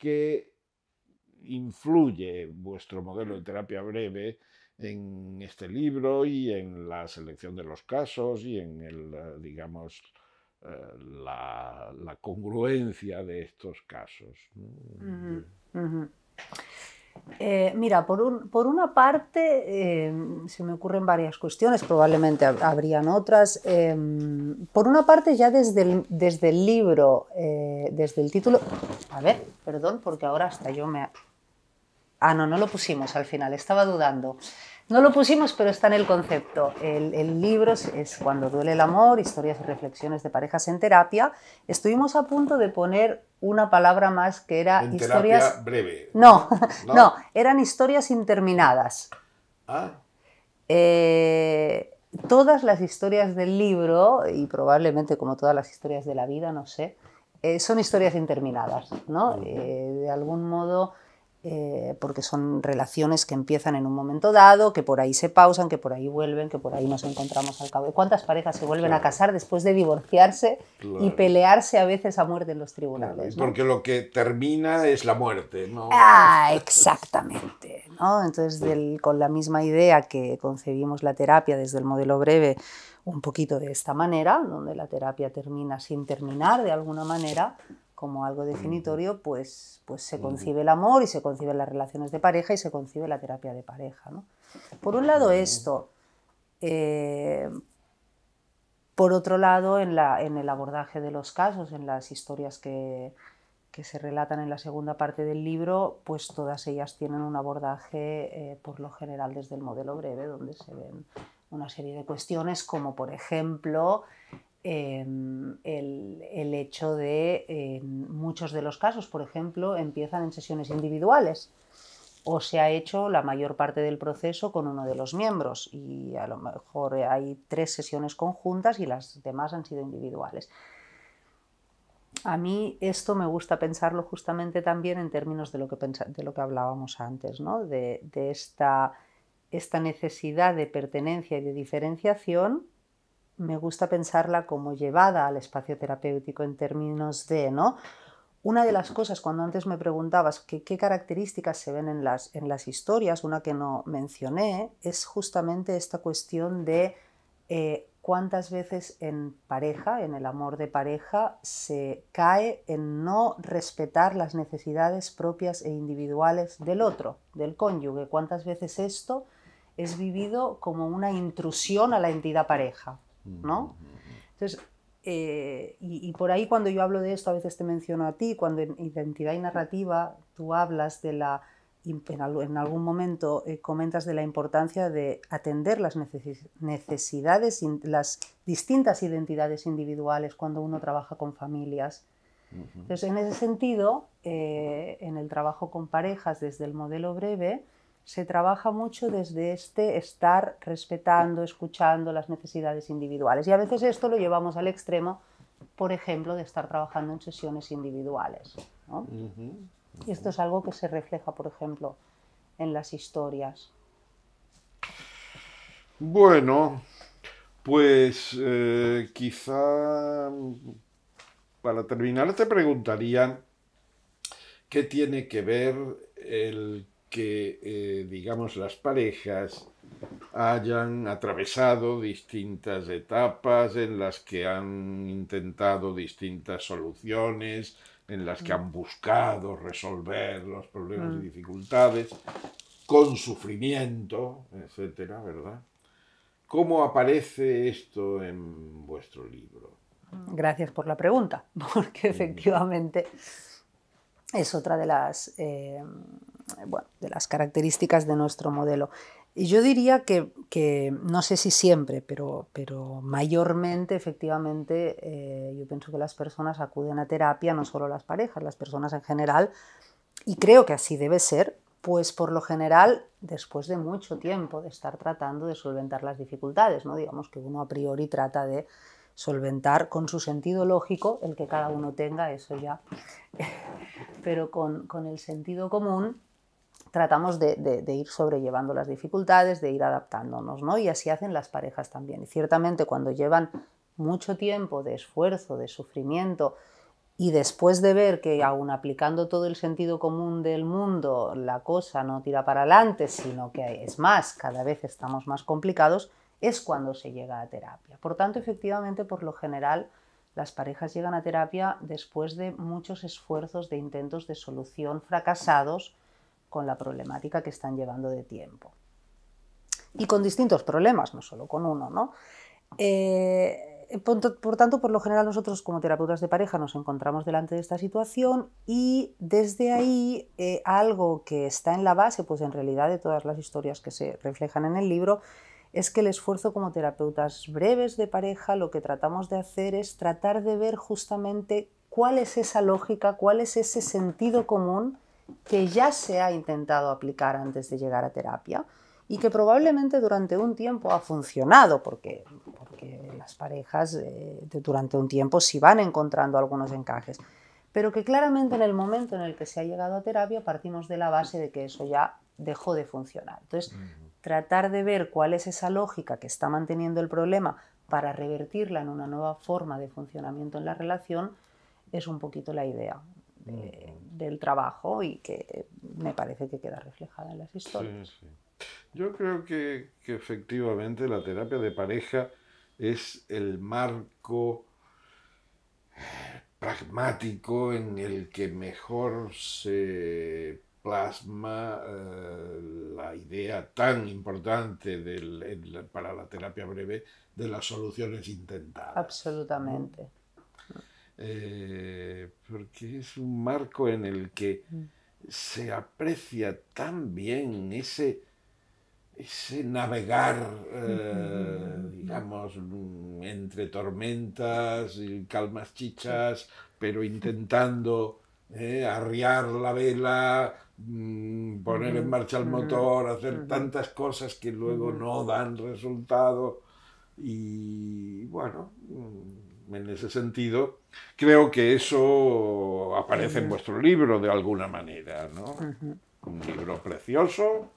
qué influye vuestro modelo de terapia breve en este libro y en la selección de los casos y en eh, digamos, eh, la, congruencia de estos casos. Eh, mira, por, por, una parte, eh, se me ocurren varias cuestiones, probablemente habrían otras. Em, por una parte, ya desde desde el libro, eh, desde el título... A ver, perdón, porque ahora hasta yo me... Ah, no, no lo pusimos al final, estaba dudando. No lo pusimos, pero está en el concepto. El, libro es Cuando duele el amor, historias y reflexiones de parejas en terapia. Estuvimos a punto de poner una palabra más que era historias breve. No, no, eran historias interminadas. Ah. Eh, todas las historias del libro y probablemente como todas las historias de la vida, no sé, eh, son historias interminadas, ¿no? Eh, de algún modo eh, porque son relaciones que empiezan en un momento dado, que por ahí se pausan, que por ahí vuelven, que por ahí nos encontramos al cabo. cuántas parejas se vuelven a casar después de divorciarse y pelearse a veces a muerte en los tribunales? Porque lo que termina es la muerte, ¿no? Ah, exactamente. ¿no? Entonces, con la misma idea que concebimos la terapia desde el modelo breve, un poquito de esta manera, donde la terapia termina sin terminar de alguna manera, como algo definitorio, pues, pues se concibe el amor y se conciben las relaciones de pareja y se concibe la terapia de pareja. Por un lado esto, eh, por otro lado en, la, en, el abordaje de los casos, en las historias que, se relatan en la segunda parte del libro, pues todas ellas tienen un abordaje eh, por lo general desde el modelo breve, donde se ven una serie de cuestiones como por ejemplo em, el, hecho de eh, muchos de los casos, por ejemplo, empiezan en sesiones individuales o se ha hecho la mayor parte del proceso con uno de los miembros y a lo mejor hay tres sesiones conjuntas y las demás han sido individuales. A mí esto me gusta pensarlo justamente también en términos de lo que, de lo que hablábamos antes, ¿no? de, de esta, esta necesidad de pertenencia y de diferenciación me gusta pensarla como llevada al espacio terapéutico en términos de, ¿no? Una de las cosas, cuando antes me preguntabas qué características se ven en las, en las historias, una que no mencioné, es justamente esta cuestión de eh, cuántas veces en pareja, en el amor de pareja, se cae en no respetar las necesidades propias e individuales del otro, del cónyuge, cuántas veces esto es vivido como una intrusión a la entidad pareja. ¿no? Entonces, eh, y, por ahí cuando yo hablo de esto, a veces te menciono a ti, cuando en identidad y narrativa tú hablas de la, en algún momento eh, comentas de la importancia de atender las necesidades, las distintas identidades individuales cuando uno trabaja con familias. Entonces, en ese sentido, eh, en el trabajo con parejas desde el modelo breve, se trabaja mucho desde este estar respetando, escuchando las necesidades individuales. Y a veces esto lo llevamos al extremo, por ejemplo, de estar trabajando en sesiones individuales. Y esto es algo que se refleja, por ejemplo, en las historias. Bueno, pues eh, quizá para terminar te preguntaría qué tiene que ver el que, eh, digamos, las parejas hayan atravesado distintas etapas en las que han intentado distintas soluciones, en las que han mm. buscado resolver los problemas y mm. dificultades con sufrimiento, etcétera, ¿verdad? ¿Cómo aparece esto en vuestro libro? Mm. Gracias por la pregunta, porque efectivamente es otra de las eh, eh, de las características de nuestro modelo. Y yo diría que, no sé si siempre, pero, pero mayormente, efectivamente, eh, yo pienso que las personas acuden a terapia, no solo las parejas, las personas en general, y creo que así debe ser, pues por lo general, después de mucho tiempo de estar tratando de solventar las dificultades, ¿no? Digamos que uno a priori trata de solventar con su sentido lógico, el que cada uno tenga, eso ya, pero con, con el sentido común tratamos de, ir sobrellevando las dificultades, de ir adaptándonos, ¿no? Y así hacen las parejas también. Y ciertamente cuando llevan mucho tiempo de esfuerzo, de sufrimiento, y después de ver que aún aplicando todo el sentido común del mundo, la cosa no tira para adelante, sino que es más, cada vez estamos más complicados, es cuando se llega a terapia. Por tanto, efectivamente, por lo general, las parejas llegan a terapia después de muchos esfuerzos de intentos de solución fracasados, con la problemática que están llevando de tiempo. Y con distintos problemas, no solo con uno, ¿no? Eh, por, tanto, por lo general nosotros como terapeutas de pareja nos encontramos delante de esta situación y desde ahí eh, algo que está en la base, pues en realidad de todas las historias que se reflejan en el libro, es que el esfuerzo como terapeutas breves de pareja lo que tratamos de hacer es tratar de ver justamente cuál es esa lógica, cuál es ese sentido común que ya se ha intentado aplicar antes de llegar a terapia y que probablemente durante un tiempo ha funcionado, porque, las parejas eh, durante un tiempo sí van encontrando algunos encajes, pero que claramente en el momento en el que se ha llegado a terapia partimos de la base de que eso ya dejó de funcionar. Entonces, tratar de ver cuál es esa lógica que está manteniendo el problema para revertirla en una nueva forma de funcionamiento en la relación es un poquito la idea del trabajo y que me parece que queda reflejada en las historias. Yo creo que, efectivamente la terapia de pareja es el marco eh, pragmático en el que mejor se plasma eh, la idea tan importante para la terapia breve de las soluciones intentadas. Absolutamente. Eh, porque es un marco en el que mm. se aprecia tan bien ese, navegar, eh, mm. digamos, mm, entre tormentas y calmas chichas, pero intentando eh, arriar la vela, poner en marcha el motor, hacer tantas cosas que luego no dan resultado. Y bueno, en ese sentido, creo que eso aparece en vuestro libro de alguna manera, ¿no? Un libro precioso,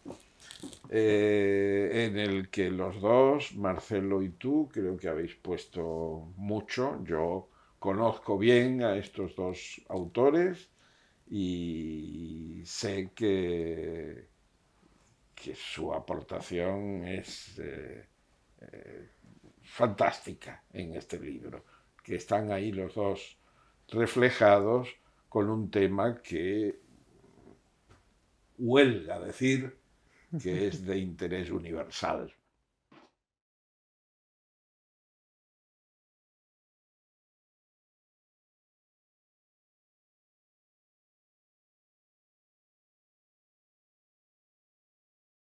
eh, en el que los dos, Marcelo y tú, creo que habéis puesto mucho. Yo conozco bien a estos dos autores y sé que, que su aportación es eh, eh, fantástica en este libro que están ahí los dos reflejados con un tema que huelga decir que es de interés universal.